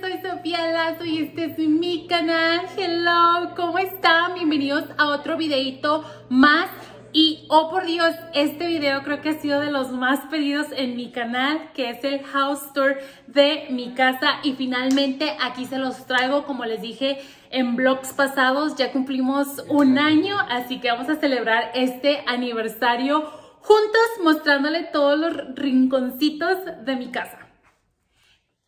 soy Sofía Lazo y este es mi canal. Hello, ¿cómo están? Bienvenidos a otro videito más. Y, oh por Dios, este video creo que ha sido de los más pedidos en mi canal, que es el house tour de mi casa. Y finalmente aquí se los traigo, como les dije en vlogs pasados, ya cumplimos un año, así que vamos a celebrar este aniversario juntos mostrándole todos los rinconcitos de mi casa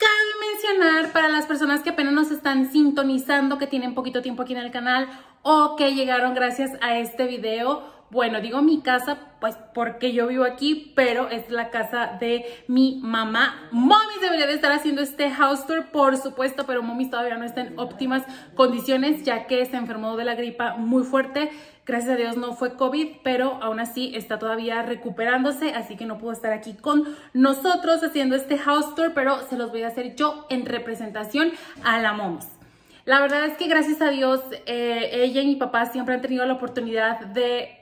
cabe mencionar para las personas que apenas nos están sintonizando, que tienen poquito tiempo aquí en el canal o que llegaron gracias a este video, bueno, digo mi casa, pues porque yo vivo aquí, pero es la casa de mi mamá. Mommy debería de estar haciendo este house tour, por supuesto, pero Mommy todavía no está en óptimas condiciones, ya que se enfermó de la gripa muy fuerte. Gracias a Dios no fue COVID, pero aún así está todavía recuperándose, así que no pudo estar aquí con nosotros haciendo este house tour, pero se los voy a hacer yo en representación a la moms. La verdad es que gracias a Dios eh, ella y mi papá siempre han tenido la oportunidad de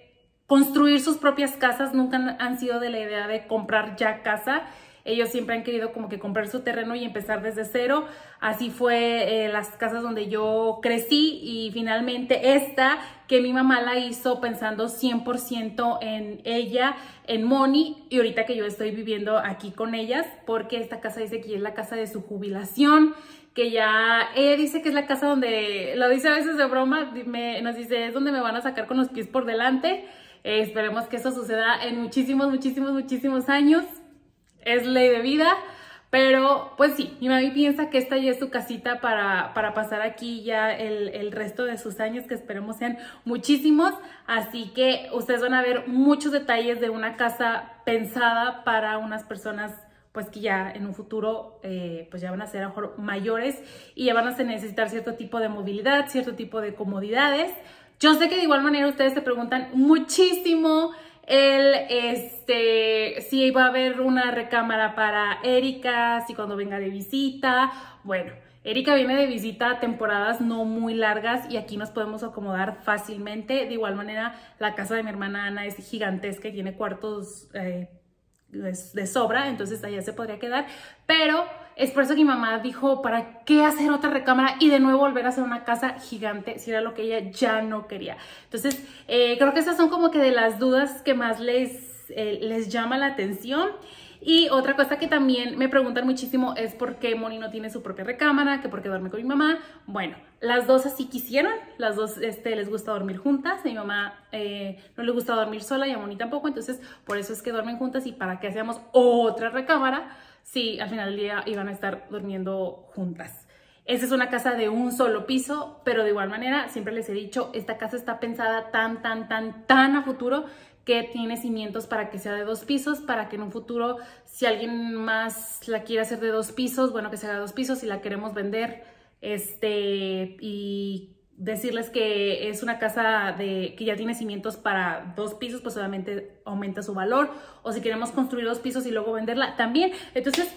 construir sus propias casas, nunca han sido de la idea de comprar ya casa. Ellos siempre han querido como que comprar su terreno y empezar desde cero. Así fue eh, las casas donde yo crecí y finalmente esta que mi mamá la hizo pensando 100% en ella, en Moni y ahorita que yo estoy viviendo aquí con ellas porque esta casa dice que es la casa de su jubilación que ya ella dice que es la casa donde, lo dice a veces de broma, me, nos dice, es donde me van a sacar con los pies por delante. Eh, esperemos que eso suceda en muchísimos, muchísimos, muchísimos años es ley de vida. Pero pues sí, mi mami piensa que esta ya es su casita para, pasar aquí ya el, resto de sus años, que esperemos sean muchísimos. Así que ustedes van a ver muchos detalles de una casa pensada para unas personas pues que ya en un futuro eh, pues ya van a ser mejor mayores y ya van a necesitar cierto tipo de movilidad, cierto tipo de comodidades. Yo sé que de igual manera ustedes se preguntan muchísimo el, este, si va a haber una recámara para Erika, si cuando venga de visita, bueno. Erika viene de visita temporadas no muy largas y aquí nos podemos acomodar fácilmente. De igual manera, la casa de mi hermana Ana es gigantesca y tiene cuartos eh, de sobra, entonces allá se podría quedar. Pero es por eso que mi mamá dijo, ¿para qué hacer otra recámara y de nuevo volver a hacer una casa gigante si era lo que ella ya no quería? Entonces, eh, creo que esas son como que de las dudas que más les, eh, les llama la atención. Y otra cosa que también me preguntan muchísimo es por qué Moni no tiene su propia recámara, que por qué duerme con mi mamá. Bueno, las dos así quisieron, las dos este, les gusta dormir juntas, a mi mamá eh, no le gusta dormir sola y a Moni tampoco, entonces por eso es que duermen juntas y para qué hacemos otra recámara si al final del día iban a estar durmiendo juntas. Esa es una casa de un solo piso, pero de igual manera, siempre les he dicho, esta casa está pensada tan, tan, tan, tan a futuro que tiene cimientos para que sea de dos pisos, para que en un futuro, si alguien más la quiere hacer de dos pisos, bueno, que se haga de dos pisos, y la queremos vender, este, y decirles que es una casa de, que ya tiene cimientos para dos pisos, pues obviamente aumenta su valor. O si queremos construir dos pisos y luego venderla, también. Entonces,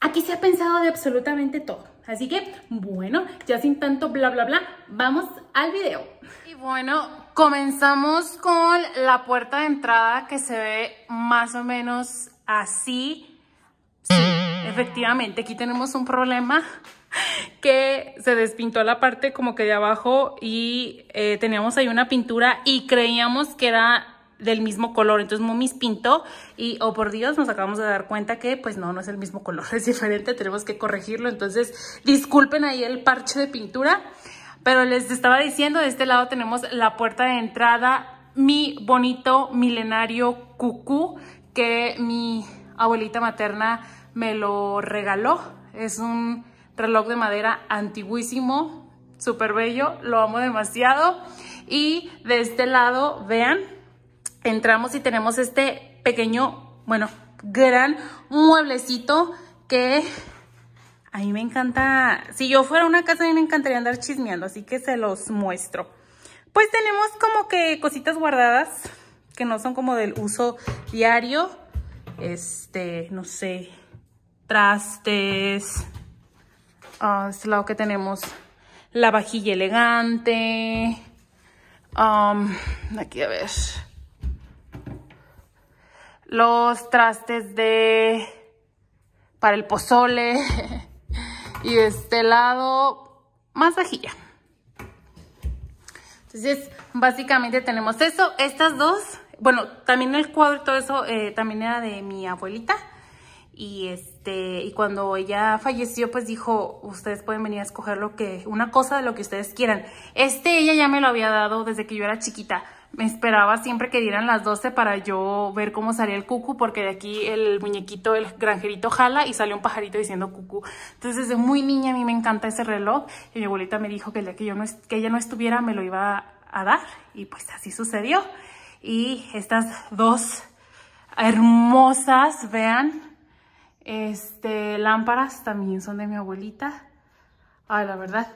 aquí se ha pensado de absolutamente todo. Así que, bueno, ya sin tanto bla, bla, bla, vamos al video. Y bueno, comenzamos con la puerta de entrada que se ve más o menos así. Sí, efectivamente, aquí tenemos un problema que se despintó la parte como que de abajo y eh, teníamos ahí una pintura y creíamos que era del mismo color. Entonces Mumis pintó y, oh por Dios, nos acabamos de dar cuenta que pues no, no es el mismo color, es diferente, tenemos que corregirlo. Entonces disculpen ahí el parche de pintura, pero les estaba diciendo, de este lado tenemos la puerta de entrada, mi bonito milenario cucú que mi abuelita materna me lo regaló. Es un reloj de madera antiguísimo, súper bello, lo amo demasiado. Y de este lado, vean, entramos y tenemos este pequeño, bueno, gran mueblecito que a mí me encanta, si yo fuera una casa a mí me encantaría andar chismeando, así que se los muestro. Pues tenemos como que cositas guardadas que no son como del uso diario. Este, no sé, trastes, Ah, este lado que tenemos la vajilla elegante. aquí a ver. Los trastes de... para el pozole. y este lado, más vajilla. Entonces, básicamente tenemos eso. Estas dos, bueno, también el cuadro y todo eso eh, también era de mi abuelita. Y es... Este, y cuando ella falleció, pues dijo, ustedes pueden venir a escoger lo que, una cosa de lo que ustedes quieran. Este ella ya me lo había dado desde que yo era chiquita. Me esperaba siempre que dieran las 12 para yo ver cómo salía el cucu, porque de aquí el muñequito, el granjerito jala y sale un pajarito diciendo cucu. Entonces desde muy niña a mí me encanta ese reloj y mi abuelita me dijo que el día que, yo no, que ella no estuviera me lo iba a dar y pues así sucedió. Y estas dos hermosas, vean, este, lámparas también son de mi abuelita. Ay, la verdad,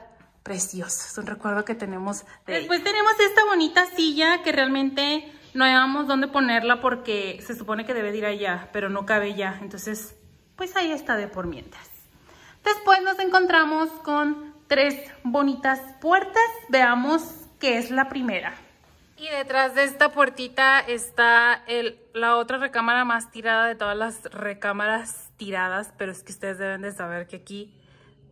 precioso. Es un recuerdo que tenemos. Después tenemos esta bonita silla que realmente no hayamos dónde ponerla porque se supone que debe ir allá, pero no cabe ya. Entonces, pues ahí está de por mientras. Después nos encontramos con tres bonitas puertas. Veamos qué es la primera. Y detrás de esta puertita está la otra recámara más tirada de todas las recámaras tiradas, pero es que ustedes deben de saber que aquí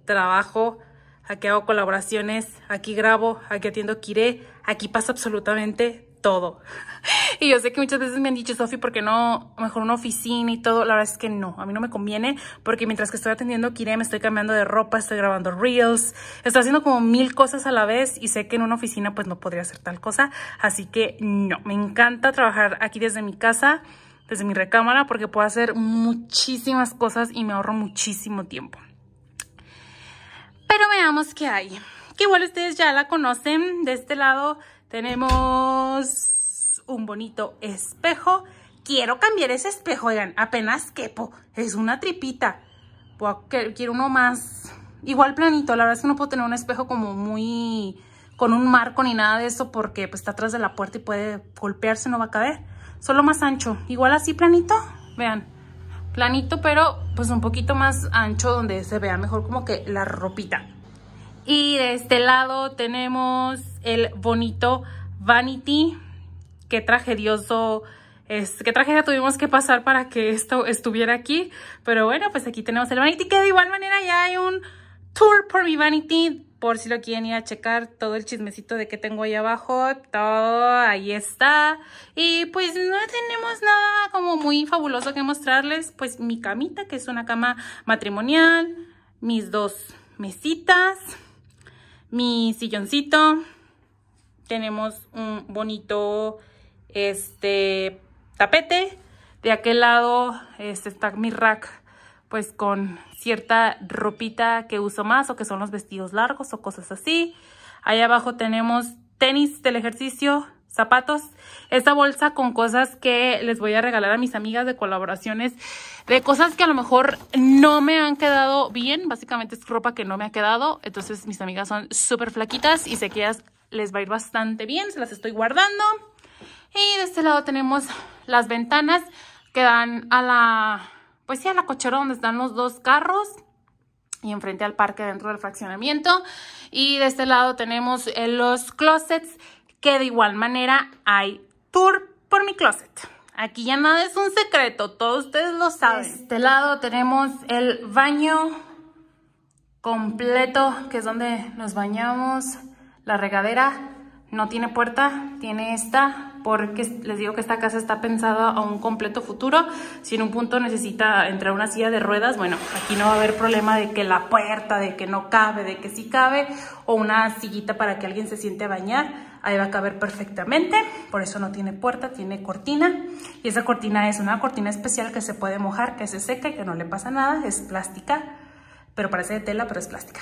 trabajo, aquí hago colaboraciones, aquí grabo, aquí atiendo Kire, aquí pasa absolutamente todo. y yo sé que muchas veces me han dicho, Sofi, ¿por qué no mejor una oficina y todo? La verdad es que no, a mí no me conviene porque mientras que estoy atendiendo Kire me estoy cambiando de ropa, estoy grabando reels, estoy haciendo como mil cosas a la vez y sé que en una oficina pues no podría hacer tal cosa. Así que no, me encanta trabajar aquí desde mi casa desde mi recámara porque puedo hacer muchísimas cosas y me ahorro muchísimo tiempo. Pero veamos qué hay. Que igual ustedes ya la conocen. De este lado tenemos un bonito espejo. Quiero cambiar ese espejo, oigan, apenas quepo. Es una tripita. Quiero uno más, igual planito. La verdad es que no puedo tener un espejo como muy con un marco ni nada de eso porque pues, está atrás de la puerta y puede golpearse, no va a caber solo más ancho. Igual así planito, vean, planito, pero pues un poquito más ancho donde se vea mejor como que la ropita. Y de este lado tenemos el bonito Vanity. Qué tragedioso, es, qué tragedia tuvimos que pasar para que esto estuviera aquí. Pero bueno, pues aquí tenemos el Vanity, que de igual manera ya hay un tour por mi Vanity por si lo quieren ir a checar, todo el chismecito de que tengo ahí abajo, todo ahí está. Y pues no tenemos nada como muy fabuloso que mostrarles, pues mi camita, que es una cama matrimonial, mis dos mesitas, mi silloncito, tenemos un bonito este tapete, de aquel lado este, está mi rack pues con cierta ropita que uso más o que son los vestidos largos o cosas así. Ahí abajo tenemos tenis del ejercicio, zapatos. Esta bolsa con cosas que les voy a regalar a mis amigas de colaboraciones, de cosas que a lo mejor no me han quedado bien. Básicamente es ropa que no me ha quedado. Entonces mis amigas son súper flaquitas y sé que les va a ir bastante bien. Se las estoy guardando. Y de este lado tenemos las ventanas que dan a la pues sí, a la cochera donde están los dos carros y enfrente al parque dentro del fraccionamiento. Y de este lado tenemos eh, los closets que de igual manera hay tour por mi closet. Aquí ya nada es un secreto, todos ustedes lo saben. De este lado tenemos el baño completo, que es donde nos bañamos. La regadera no tiene puerta, tiene esta porque les digo que esta casa está pensada a un completo futuro. Si en un punto necesita entrar una silla de ruedas, bueno, aquí no va a haber problema de que la puerta, de que no cabe, de que sí cabe, o una sillita para que alguien se siente a bañar. Ahí va a caber perfectamente, por eso no tiene puerta, tiene cortina. Y esa cortina es una cortina especial que se puede mojar, que se seca y que no le pasa nada, es plástica, pero parece de tela, pero es plástica.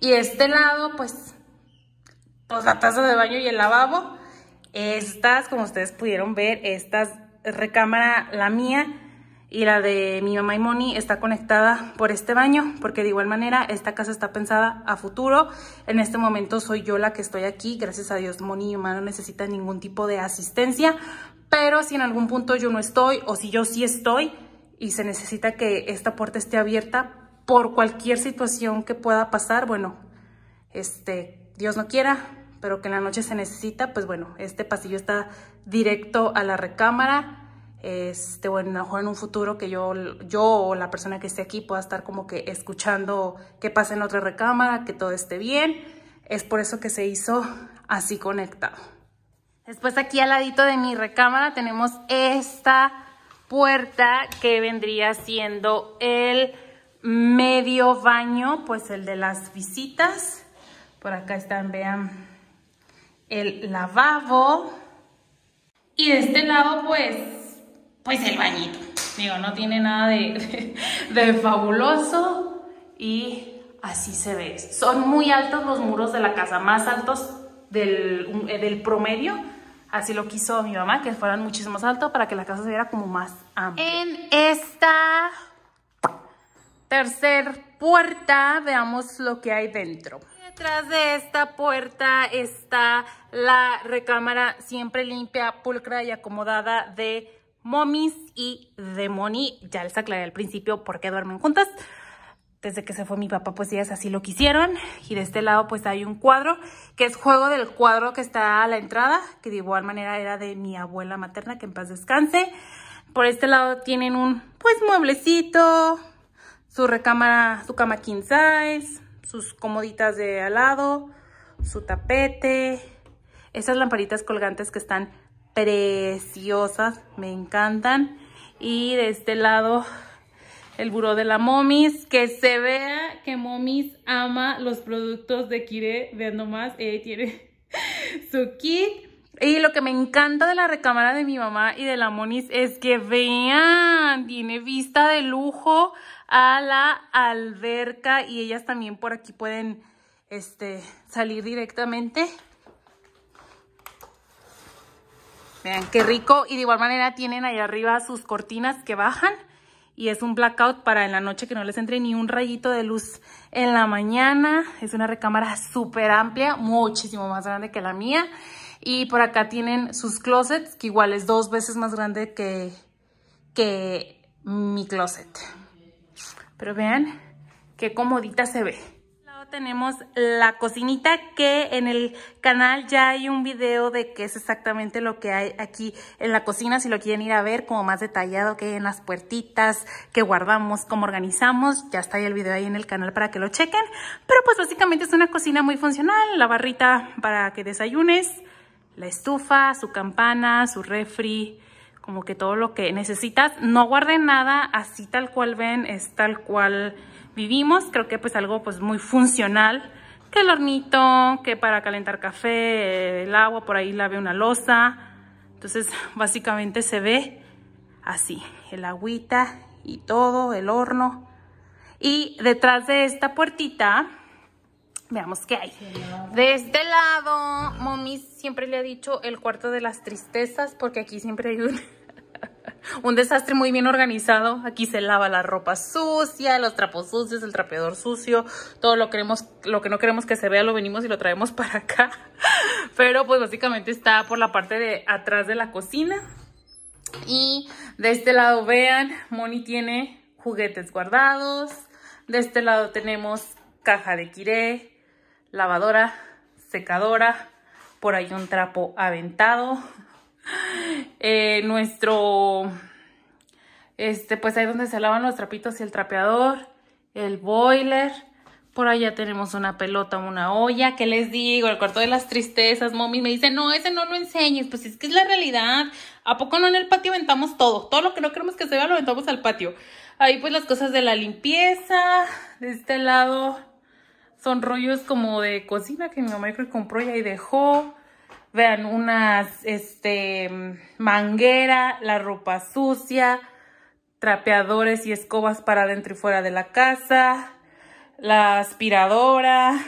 Y este lado, pues, pues la taza de baño y el lavabo. Estas, como ustedes pudieron ver, esta recámara, la mía y la de mi mamá y Moni, está conectada por este baño, porque de igual manera esta casa está pensada a futuro. En este momento soy yo la que estoy aquí, gracias a Dios Moni y mamá no necesitan ningún tipo de asistencia, pero si en algún punto yo no estoy o si yo sí estoy y se necesita que esta puerta esté abierta por cualquier situación que pueda pasar, bueno, este, Dios no quiera, pero que en la noche se necesita, pues bueno, este pasillo está directo a la recámara. Este, bueno, mejor en un futuro que yo, yo o la persona que esté aquí pueda estar como que escuchando qué pasa en otra recámara, que todo esté bien. Es por eso que se hizo así conectado. Después aquí al ladito de mi recámara tenemos esta puerta que vendría siendo el medio baño, pues el de las visitas. Por acá están, vean, el lavabo y de este lado pues, pues el bañito. Digo, no tiene nada de, fabuloso y así se ve. Son muy altos los muros de la casa, más altos del, eh, del promedio. Así lo quiso mi mamá, que fueran muchísimo más altos para que la casa se viera como más amplia. En esta tercer puerta veamos lo que hay dentro. Detrás de esta puerta está la recámara siempre limpia, pulcra y acomodada de Momis y de Moni. Ya les aclaré al principio por qué duermen juntas. Desde que se fue mi papá, pues ellas así lo quisieron. Y de este lado, pues hay un cuadro, que es juego del cuadro que está a la entrada, que de igual manera era de mi abuela materna, que en paz descanse. Por este lado tienen un, pues, mueblecito, su recámara, su cama king size, sus comoditas de al lado, su tapete. esas lamparitas colgantes que están preciosas, me encantan. Y de este lado, el buró de la Momis. Que se vea que Momis ama los productos de Kire. Vean nomás, tiene su kit. Y lo que me encanta de la recámara de mi mamá y de la momis es que vean, tiene vista de lujo a la alberca y ellas también por aquí pueden este, salir directamente. Vean qué rico. Y de igual manera tienen ahí arriba sus cortinas que bajan. Y es un blackout para en la noche que no les entre ni un rayito de luz en la mañana. Es una recámara súper amplia, muchísimo más grande que la mía. Y por acá tienen sus closets, que igual es dos veces más grande que, que mi closet. Pero vean qué comodita se ve. tenemos la cocinita que en el canal ya hay un video de qué es exactamente lo que hay aquí en la cocina. Si lo quieren ir a ver como más detallado que en las puertitas, que guardamos, cómo organizamos. Ya está el video ahí en el canal para que lo chequen. Pero pues básicamente es una cocina muy funcional. La barrita para que desayunes, la estufa, su campana, su refri, como que todo lo que necesitas. No guarden nada, así tal cual ven, es tal cual vivimos. Creo que pues algo pues muy funcional. Que el hornito, que para calentar café, el agua, por ahí la ve una losa. Entonces básicamente se ve así, el agüita y todo, el horno. Y detrás de esta puertita Veamos qué hay. De este lado, mommy siempre le ha dicho el cuarto de las tristezas porque aquí siempre hay un, desastre muy bien organizado. Aquí se lava la ropa sucia, los trapos sucios, el trapeador sucio. Todo lo, queremos, lo que no queremos que se vea lo venimos y lo traemos para acá. Pero pues básicamente está por la parte de atrás de la cocina. Y de este lado, vean, Moni tiene juguetes guardados. De este lado tenemos caja de Kiré, lavadora, secadora, por ahí un trapo aventado. Eh, nuestro, este, pues ahí donde se lavan los trapitos y el trapeador, el boiler. Por allá tenemos una pelota, una olla, ¿qué les digo? El cuarto de las tristezas, mommy me dice, no, ese no lo enseñes, pues es que es la realidad. ¿A poco no en el patio aventamos todo? Todo lo que no queremos que se vea lo aventamos al patio. Ahí pues las cosas de la limpieza, de este lado son rollos como de cocina que mi mamá compró y ahí dejó. Vean, unas este, manguera, la ropa sucia, trapeadores y escobas para dentro y fuera de la casa, la aspiradora,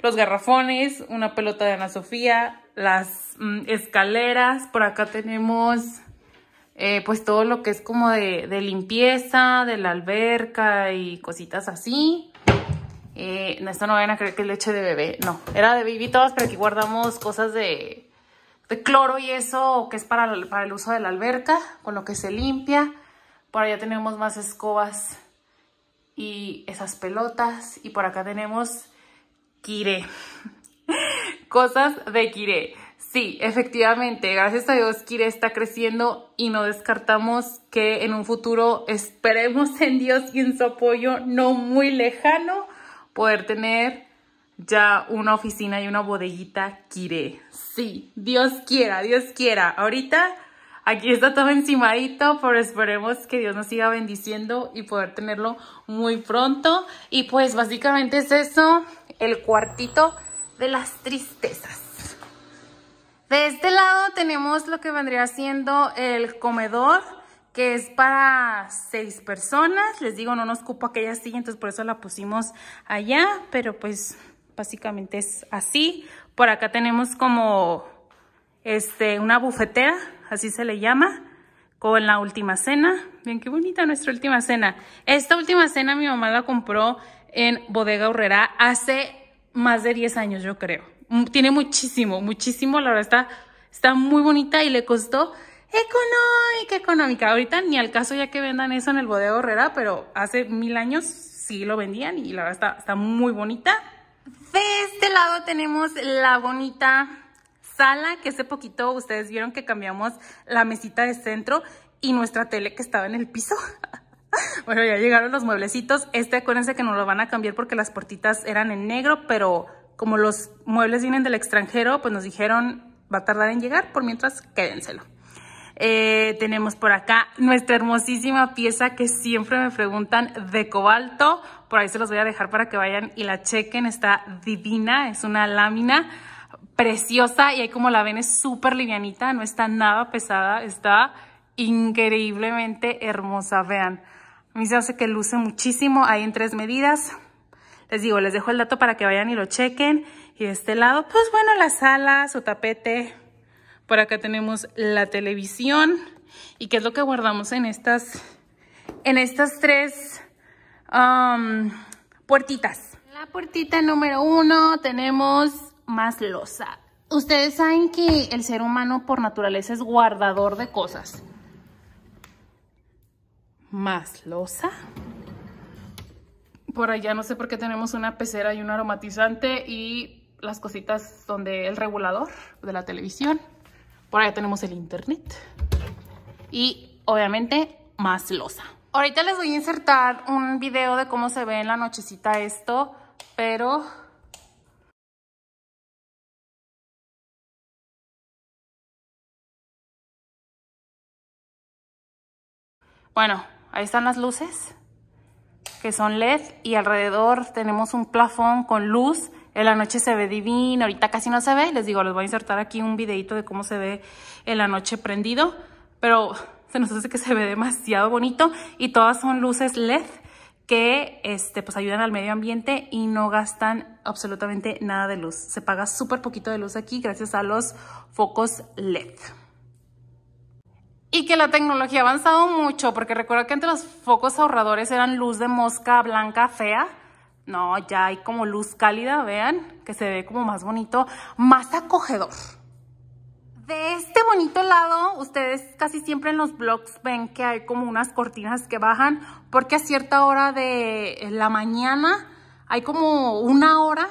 los garrafones, una pelota de Ana Sofía, las mm, escaleras. Por acá tenemos eh, pues todo lo que es como de, de, limpieza, de la alberca y cositas así. Eh, esto no vayan a creer que es leche de bebé. No, era de baby todas, pero aquí guardamos cosas de, cloro y eso, que es para, para el uso de la alberca, con lo que se limpia. Por allá tenemos más escobas y esas pelotas. Y por acá tenemos kire. cosas de kire. Sí, efectivamente, gracias a Dios Kire está creciendo y no descartamos que en un futuro esperemos en Dios y en su apoyo no muy lejano poder tener ya una oficina y una bodeguita Kiré. Sí, Dios quiera, Dios quiera. Ahorita aquí está todo encimadito, pero esperemos que Dios nos siga bendiciendo y poder tenerlo muy pronto. Y pues básicamente es eso, el cuartito de las tristezas. De este lado tenemos lo que vendría siendo el comedor que es para seis personas. Les digo, no nos cupo aquella silla, entonces por eso la pusimos allá, pero pues básicamente es así. Por acá tenemos como este, una bufetea así se le llama, con la última cena. Miren qué bonita nuestra última cena. Esta última cena mi mamá la compró en Bodega Herrera hace más de 10 años, yo creo. Mm, tiene muchísimo, muchísimo, la verdad está, está muy bonita y le costó económica, económica. Ahorita ni al caso ya que vendan eso en el bodega Herrera, pero hace mil años sí lo vendían y la verdad está, está muy bonita. De este lado tenemos la bonita sala que hace poquito ustedes vieron que cambiamos la mesita de centro y nuestra tele que estaba en el piso. bueno, ya llegaron los mueblecitos. Este acuérdense que nos lo van a cambiar porque las portitas eran en negro, pero como los muebles vienen del extranjero, pues nos dijeron va a tardar en llegar, por mientras quédenselo. Eh, tenemos por acá nuestra hermosísima pieza que siempre me preguntan de cobalto. Por ahí se los voy a dejar para que vayan y la chequen. Está divina, es una lámina preciosa y ahí como la ven es súper livianita, no está nada pesada, está increíblemente hermosa, vean. A mí se hace que luce muchísimo, hay en tres medidas. Les digo, les dejo el dato para que vayan y lo chequen. Y de este lado, pues bueno, las alas, su tapete, por acá tenemos la televisión. ¿Y qué es lo que guardamos en estas, en estas tres um, puertitas. puertitas? La puertita número uno tenemos más losa. Ustedes saben que el ser humano por naturaleza es guardador de cosas. Más losa. Por allá no sé por qué tenemos una pecera y un aromatizante y las cositas donde el regulador de la televisión. Ahora ya tenemos el internet. Y obviamente más losa. Ahorita les voy a insertar un video de cómo se ve en la nochecita esto, pero... Bueno, ahí están las luces que son LED y alrededor tenemos un plafón con luz en la noche se ve divino, ahorita casi no se ve. Les digo, les voy a insertar aquí un videito de cómo se ve en la noche prendido. Pero se nos hace que se ve demasiado bonito y todas son luces LED que este, pues ayudan al medio ambiente y no gastan absolutamente nada de luz. Se paga súper poquito de luz aquí gracias a los focos LED. Y que la tecnología ha avanzado mucho, porque recuerdo que entre los focos ahorradores eran luz de mosca blanca fea, no, ya hay como luz cálida, vean, que se ve como más bonito, más acogedor. De este bonito lado, ustedes casi siempre en los blogs ven que hay como unas cortinas que bajan, porque a cierta hora de la mañana hay como una hora,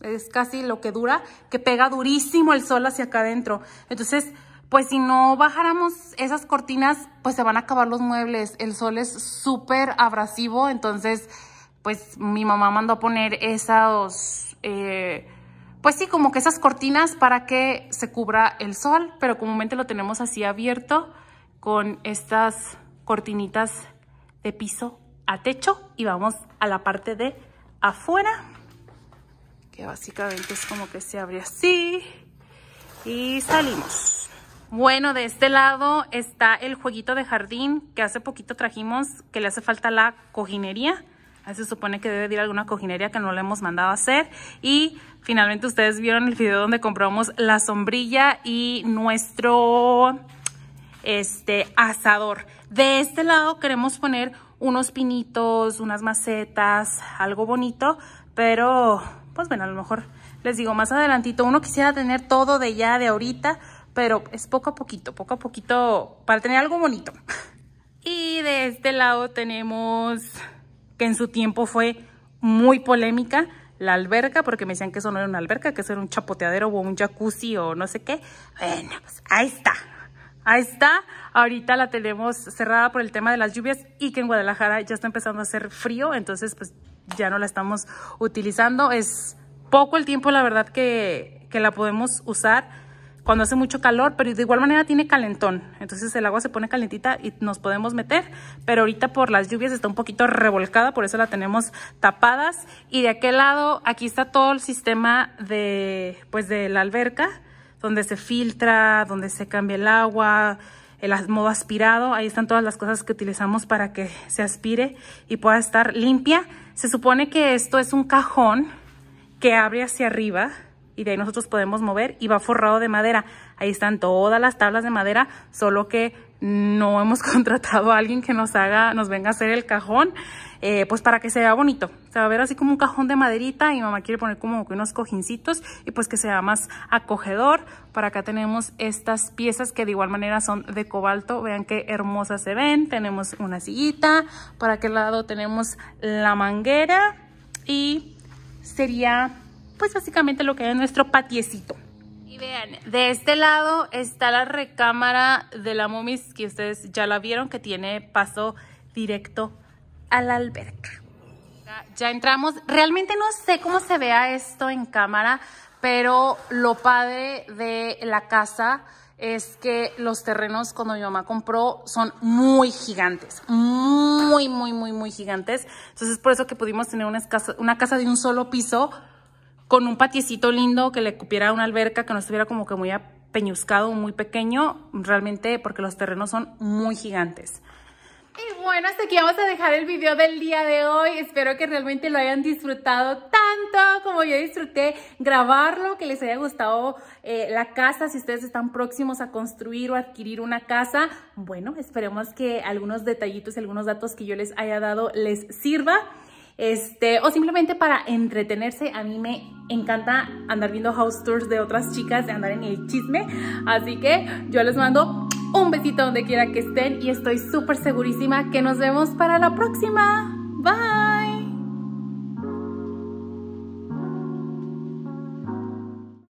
es casi lo que dura, que pega durísimo el sol hacia acá adentro. Entonces, pues si no bajáramos esas cortinas, pues se van a acabar los muebles. El sol es súper abrasivo, entonces pues mi mamá mandó a poner esas, eh, pues sí, como que esas cortinas para que se cubra el sol, pero comúnmente lo tenemos así abierto con estas cortinitas de piso a techo y vamos a la parte de afuera que básicamente es como que se abre así y salimos. Bueno, de este lado está el jueguito de jardín que hace poquito trajimos, que le hace falta la cojinería. Se supone que debe ir alguna cojinería que no le hemos mandado a hacer. Y finalmente ustedes vieron el video donde compramos la sombrilla y nuestro este asador. De este lado queremos poner unos pinitos, unas macetas, algo bonito. Pero, pues bueno, a lo mejor les digo más adelantito. Uno quisiera tener todo de ya, de ahorita. Pero es poco a poquito, poco a poquito para tener algo bonito. Y de este lado tenemos en su tiempo fue muy polémica la alberca, porque me decían que eso no era una alberca, que eso era un chapoteadero o un jacuzzi o no sé qué. Bueno, pues ahí está. Ahí está. Ahorita la tenemos cerrada por el tema de las lluvias y que en Guadalajara ya está empezando a hacer frío, entonces pues ya no la estamos utilizando. Es poco el tiempo, la verdad, que, que la podemos usar cuando hace mucho calor, pero de igual manera tiene calentón. Entonces el agua se pone calentita y nos podemos meter, pero ahorita por las lluvias está un poquito revolcada, por eso la tenemos tapadas. Y de aquel lado, aquí está todo el sistema de, pues, de la alberca, donde se filtra, donde se cambia el agua, el modo aspirado. Ahí están todas las cosas que utilizamos para que se aspire y pueda estar limpia. Se supone que esto es un cajón que abre hacia arriba y de ahí nosotros podemos mover y va forrado de madera. Ahí están todas las tablas de madera, solo que no hemos contratado a alguien que nos haga, nos venga a hacer el cajón, eh, pues para que sea bonito. Se va a ver así como un cajón de maderita y mamá quiere poner como unos cojincitos y pues que sea más acogedor. Para acá tenemos estas piezas que de igual manera son de cobalto. Vean qué hermosas se ven. Tenemos una sillita. Para aquel lado tenemos la manguera y sería pues básicamente lo que hay es nuestro patiecito. Y vean, de este lado está la recámara de la momis que ustedes ya la vieron que tiene paso directo a la alberca. Ya entramos, realmente no sé cómo se vea esto en cámara, pero lo padre de la casa es que los terrenos cuando mi mamá compró son muy gigantes, muy, muy, muy, muy gigantes. Entonces, por eso que pudimos tener una una casa de un solo piso, con un patiecito lindo que le cupiera una alberca, que no estuviera como que muy peñuscado, muy pequeño, realmente porque los terrenos son muy gigantes. Y bueno, hasta aquí vamos a dejar el video del día de hoy. Espero que realmente lo hayan disfrutado tanto como yo disfruté grabarlo, que les haya gustado eh, la casa. Si ustedes están próximos a construir o adquirir una casa, bueno, esperemos que algunos detallitos y algunos datos que yo les haya dado les sirva este, o simplemente para entretenerse. A mí me encanta andar viendo house tours de otras chicas, de andar en el chisme. Así que yo les mando un besito donde quiera que estén y estoy súper segurísima que nos vemos para la próxima. Bye.